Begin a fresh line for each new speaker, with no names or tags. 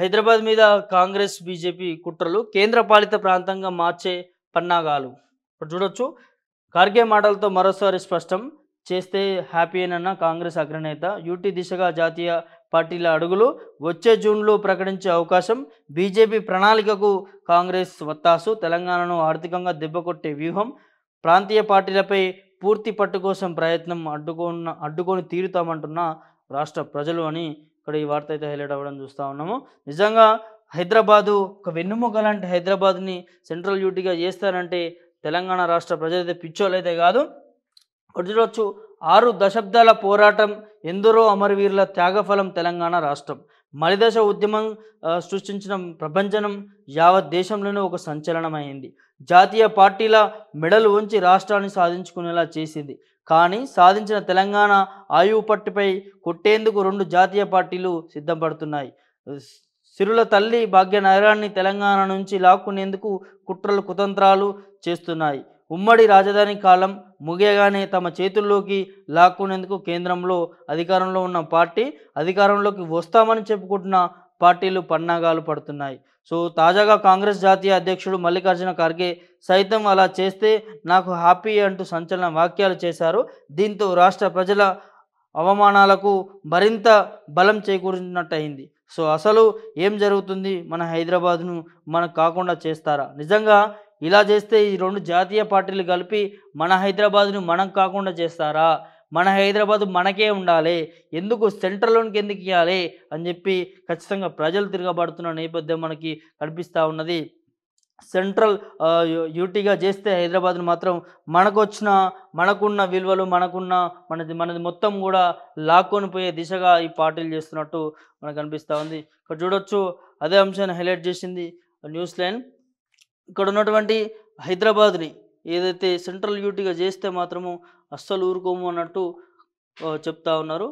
హైదరాబాద్ మీద కాంగ్రెస్ బీజేపీ కుట్రలు కేంద్ర పాలిత ప్రాంతంగా మార్చే పన్నాగాలు ఇప్పుడు చూడొచ్చు ఖార్గే మాటలతో మరోసారి స్పష్టం చేస్తే హ్యాపీ అన్న కాంగ్రెస్ అగ్రనేత యూటీ దిశగా జాతీయ పార్టీల అడుగులు వచ్చే జూన్లో ప్రకటించే అవకాశం బీజేపీ ప్రణాళికకు కాంగ్రెస్ వత్తాసు తెలంగాణను ఆర్థికంగా దెబ్బకొట్టే వ్యూహం ప్రాంతీయ పార్టీలపై పూర్తి పట్టు కోసం ప్రయత్నం అడ్డుకున్న అడ్డుకొని తీరుతామంటున్న రాష్ట్ర ప్రజలు అని ఇక్కడ ఈ వార్త అయితే హైలైట్ అవ్వడం చూస్తూ ఉన్నాము నిజంగా హైదరాబాదు ఒక వెన్నుముక లాంటి హైదరాబాద్ని సెంట్రల్ డ్యూటీగా చేస్తారంటే తెలంగాణ రాష్ట్ర ప్రజలైతే పిచ్చోళ్ళైతే కాదు ఒకటి చూడవచ్చు ఆరు దశాబ్దాల పోరాటం ఎందరో అమరవీరుల త్యాగఫలం తెలంగాణ రాష్ట్రం మలిదశ ఉద్యమం సృష్టించిన ప్రపంచనం యావత్ దేశంలోనే ఒక సంచలనమైంది జాతీయ పార్టీల మెడలు ఉంచి రాష్ట్రాన్ని సాధించుకునేలా చేసింది కానీ సాధించిన తెలంగాణ ఆయువు పట్టుపై కొట్టేందుకు రెండు జాతీయ పార్టీలు సిద్ధపడుతున్నాయి సిరుల తల్లి భాగ్యనగరాన్ని తెలంగాణ నుంచి లాక్కునేందుకు కుట్రలు కుతంత్రాలు చేస్తున్నాయి ఉమ్మడి రాజధాని కాలం ముగియగానే తమ చేతుల్లోకి లాక్కునేందుకు కేంద్రంలో అధికారంలో ఉన్న పార్టీ అధికారంలోకి వస్తామని చెప్పుకుంటున్న పార్టీలు పన్నాగాలు పడుతున్నాయి సో తాజాగా కాంగ్రెస్ జాతీయ అధ్యక్షుడు మల్లికార్జున ఖర్గే సైతం అలా చేస్తే నాకు హ్యాపీ అంటూ సంచలన వాక్యాలు చేశారు దీంతో రాష్ట్ర ప్రజల అవమానాలకు మరింత బలం చేకూర్చున్నట్టయింది సో అసలు ఏం జరుగుతుంది మన హైదరాబాద్ను మనకు కాకుండా చేస్తారా నిజంగా ఇలా చేస్తే ఈ రెండు జాతీయ పార్టీలు కలిపి మన హైదరాబాదును మనం కాకుండా చేస్తారా మన హైదరాబాద్ మనకే ఉండాలి ఎందుకు సెంట్రల్లోనికి ఎందుకు ఇవ్వాలి అని చెప్పి ఖచ్చితంగా ప్రజలు తిరగబడుతున్న నేపథ్యం మనకి కనిపిస్తూ ఉన్నది సెంట్రల్ యూటీగా చేస్తే హైదరాబాద్ను మాత్రం మనకొచ్చిన మనకున్న విలువలు మనకున్న మనది మనది మొత్తం కూడా లాక్కొని పోయే దిశగా ఈ పార్టీలు చేస్తున్నట్టు మనకు అనిపిస్తూ ఉంది ఇక్కడ చూడొచ్చు అదే అంశాన్ని హైలైట్ చేసింది న్యూస్ లైన్ ఇక్కడ ఉన్నటువంటి హైదరాబాద్ని ఏదైతే సెంట్రల్ యూటీగా చేస్తే మాత్రము అస్సలు ఊరుకోము అన్నట్టు చెప్తా ఉన్నారు